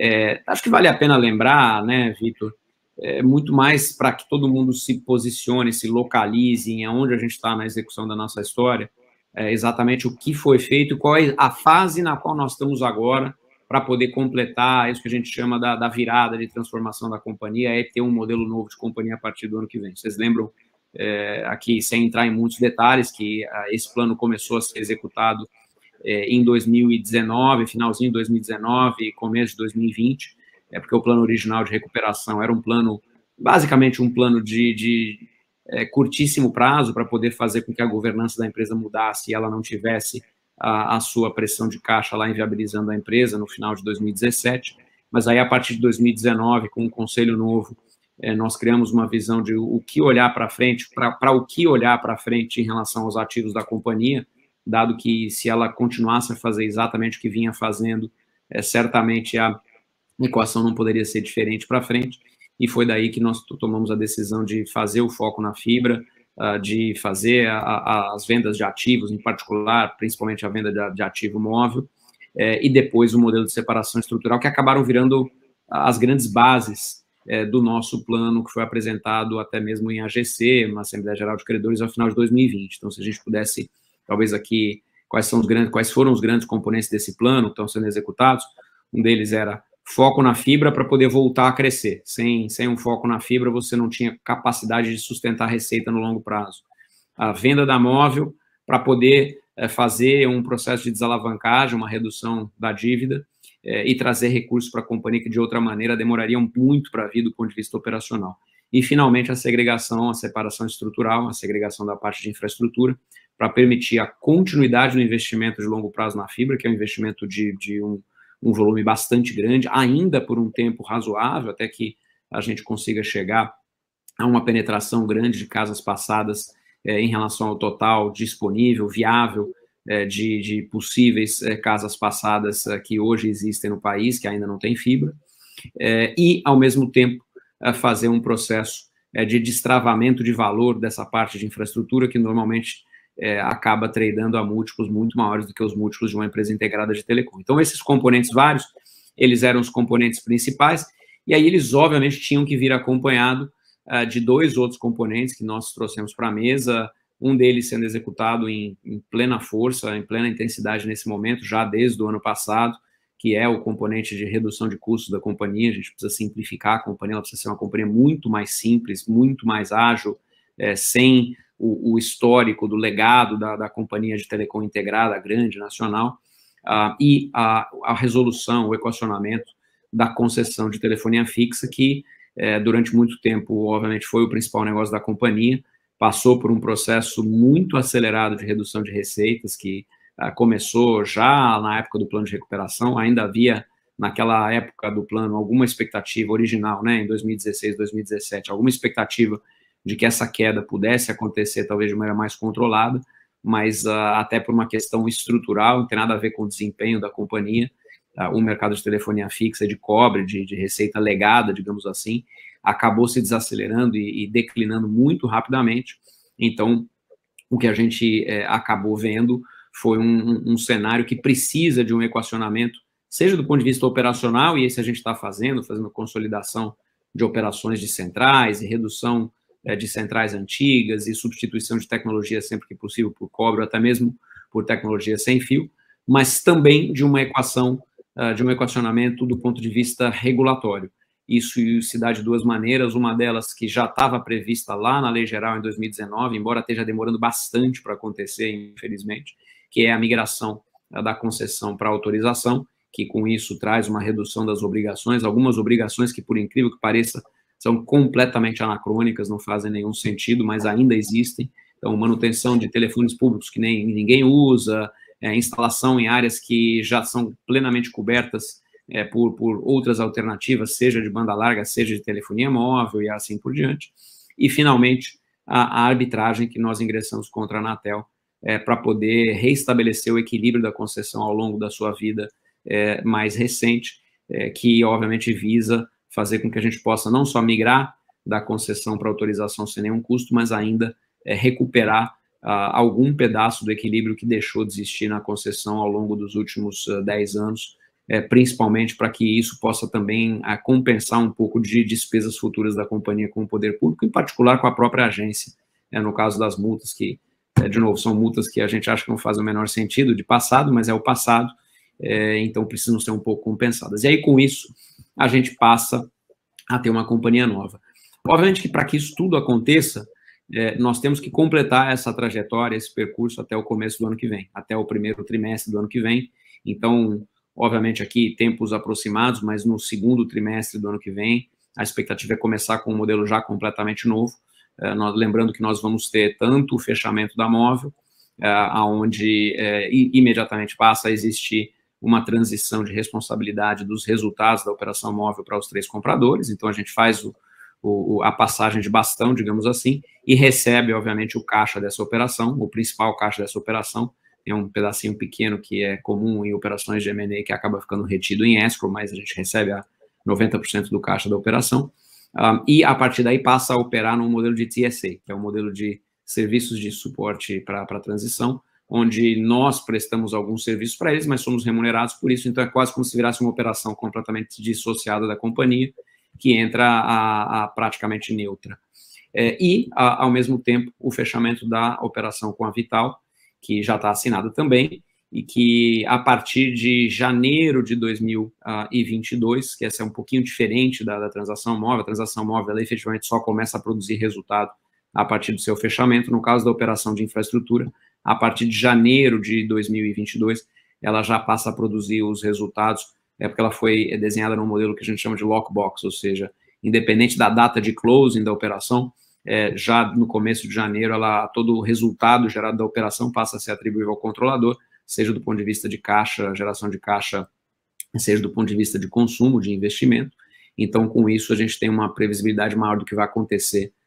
É, acho que vale a pena lembrar, né, Vitor, é, muito mais para que todo mundo se posicione, se localize em onde a gente está na execução da nossa história, é, exatamente o que foi feito, qual é a fase na qual nós estamos agora para poder completar isso que a gente chama da, da virada de transformação da companhia, é ter um modelo novo de companhia a partir do ano que vem. Vocês lembram é, aqui sem entrar em muitos detalhes, que a, ah, esse plano começou a ser executado é, em 2019, finalzinho de 2019 começo de 2020, é porque o plano original de recuperação era um plano, basicamente um plano de, de é, curtíssimo prazo para poder fazer com que a governança da empresa mudasse e ela não tivesse a, a, sua pressão de caixa lá inviabilizando a empresa no final de 2017. Mas aí, a partir de 2019, com um conselho novo é, nós criamos uma visão de o que olhar para frente, para o que olhar para frente em relação aos ativos da companhia, dado que se ela continuasse a fazer exatamente o que vinha fazendo, é, certamente a equação não poderia ser diferente para frente. E foi daí que nós tomamos a decisão de fazer o foco na fibra, uh, de fazer a, a, as vendas de ativos, em particular, principalmente a venda de, de ativo móvel, é, e depois o modelo de separação estrutural, que acabaram virando as grandes bases é, do nosso plano que foi apresentado até mesmo em AGC, na Assembleia Geral de Credores, ao final de 2020. Então, se a gente pudesse, talvez aqui, quais, são os grandes, quais foram os grandes componentes desse plano que estão sendo executados, um deles era foco na fibra para poder voltar a crescer. Sem, sem um foco na fibra, você não tinha capacidade de sustentar a receita no longo prazo. A venda da móvel para poder é, fazer um processo de desalavancagem, uma redução da dívida, é, e trazer recursos para a companhia que de outra maneira demorariam muito para vir do ponto de vista operacional. E, finalmente, a segregação, a separação estrutural, a segregação da parte de infraestrutura, para permitir a continuidade do investimento de longo prazo na fibra, que é um investimento de, de um, um, volume bastante grande, ainda por um tempo razoável, até que a gente consiga chegar a uma penetração grande de casas passadas é, em relação ao total disponível, viável é, de, de, possíveis é, casas passadas é, que hoje existem no país, que ainda não tem fibra, e, ao mesmo tempo, fazer um processo de destravamento de valor dessa parte de infraestrutura que normalmente é, acaba tradando a múltiplos muito maiores do que os múltiplos de uma empresa integrada de telecom. Então, esses componentes vários, eles eram os componentes principais, e aí eles, obviamente, tinham que vir acompanhado uh, de dois outros componentes que nós trouxemos para a mesa, um deles sendo executado em, em, plena força, em plena intensidade nesse momento, já desde o ano passado, que é o componente de redução de custos da companhia. A gente precisa simplificar a companhia, ela precisa ser uma companhia muito mais simples, muito mais ágil, é, sem o, o, histórico do legado da, da, companhia de telecom integrada, grande, nacional, uh, e a, a resolução, o equacionamento da concessão de telefonia fixa, que é, durante muito tempo, obviamente, foi o principal negócio da companhia passou por um processo muito acelerado de redução de receitas, que ah, começou já na época do plano de recuperação, ainda havia naquela época do plano alguma expectativa original, né, em 2016, 2017, alguma expectativa de que essa queda pudesse acontecer talvez de maneira mais controlada, mas uh, até por uma questão estrutural, não tem nada a ver com o desempenho da companhia, uh, o mercado de telefonia fixa, de cobre, de, de receita legada, digamos assim, acabou se desacelerando e, e declinando muito rapidamente. Então, o que a gente é, acabou vendo foi um, um, cenário que precisa de um equacionamento, seja do ponto de vista operacional, e esse a gente está fazendo, fazendo consolidação de operações de centrais e redução é, de centrais antigas e substituição de tecnologia sempre que possível por cobre, ou até mesmo por tecnologia sem fio, mas também de uma equação, ah, de um equacionamento do ponto de vista regulatório isso se dá de duas maneiras. Uma delas que já estava prevista lá na Lei Geral em 2019, embora esteja demorando bastante para acontecer, infelizmente, que é a migração da concessão para autorização, que com isso traz uma redução das obrigações, algumas obrigações que, por incrível que pareça, são completamente anacrônicas, não fazem nenhum sentido, mas ainda existem. Então, manutenção de telefones públicos que nem ninguém usa, é, instalação em áreas que já são plenamente cobertas é, por, por outras alternativas, seja de banda larga, seja de telefonia móvel e assim por diante. E, finalmente, a, a arbitragem que nós ingressamos contra a Anatel é, para poder reestabelecer o equilíbrio da concessão ao longo da sua vida é, mais recente, é, que, obviamente, visa fazer com que a gente possa não só migrar da concessão para autorização sem nenhum custo, mas ainda é, recuperar Uh, algum pedaço do equilíbrio que deixou de existir na concessão ao longo dos últimos uh, ah, 10 anos, é, principalmente para que isso possa também a, ah, compensar um pouco de despesas futuras da companhia com o poder público, em particular com a própria agência, né? no caso das multas, que, é, de novo, são multas que a gente acha que não faz o menor sentido de passado, mas é o passado, é, então precisam ser um pouco compensadas. E aí, com isso, a gente passa a ter uma companhia nova. Obviamente que para que isso tudo aconteça, é, nós temos que completar essa trajetória, esse percurso até o começo do ano que vem, até o primeiro trimestre do ano que vem. Então, obviamente aqui tempos aproximados, mas no segundo trimestre do ano que vem, a expectativa é começar com um modelo já completamente novo, eh, nós, lembrando que nós vamos ter tanto o fechamento da móvel, uh, eh, onde eh, imediatamente passa a existir uma transição de responsabilidade dos resultados da operação móvel para os três compradores, então a gente faz o, o, a passagem de bastão, digamos assim, e recebe, obviamente, o caixa dessa operação, o principal caixa dessa operação, é um pedacinho pequeno que é comum em operações de M&A que acaba ficando retido em escrow, mas a gente recebe a 90% do caixa da operação. Um, ah, e a partir daí passa a operar num modelo de TSA, que é um modelo de serviços de suporte para a transição, onde nós prestamos alguns serviços para eles, mas somos remunerados por isso, então é quase como se virasse uma operação completamente dissociada da companhia, que entra a, a praticamente neutra. É, e, a, ao mesmo tempo, o fechamento da operação com a Vital, que já está assinada também, e que a partir de janeiro de 2022, que essa é um pouquinho diferente da, da transação móvel, a transação móvel ela efetivamente só começa a produzir resultado a partir do seu fechamento, no caso da operação de infraestrutura, a partir de janeiro de 2022, ela já passa a produzir os resultados, é porque ela foi desenhada num modelo que a gente chama de lockbox, ou seja, independente da data de closing da operação, é, já no começo de janeiro, ela, todo o resultado gerado da operação passa a ser atribuível ao controlador, seja do ponto de vista de caixa, geração de caixa, seja do ponto de vista de consumo, de investimento. Então, com isso, a gente tem uma previsibilidade maior do que vai acontecer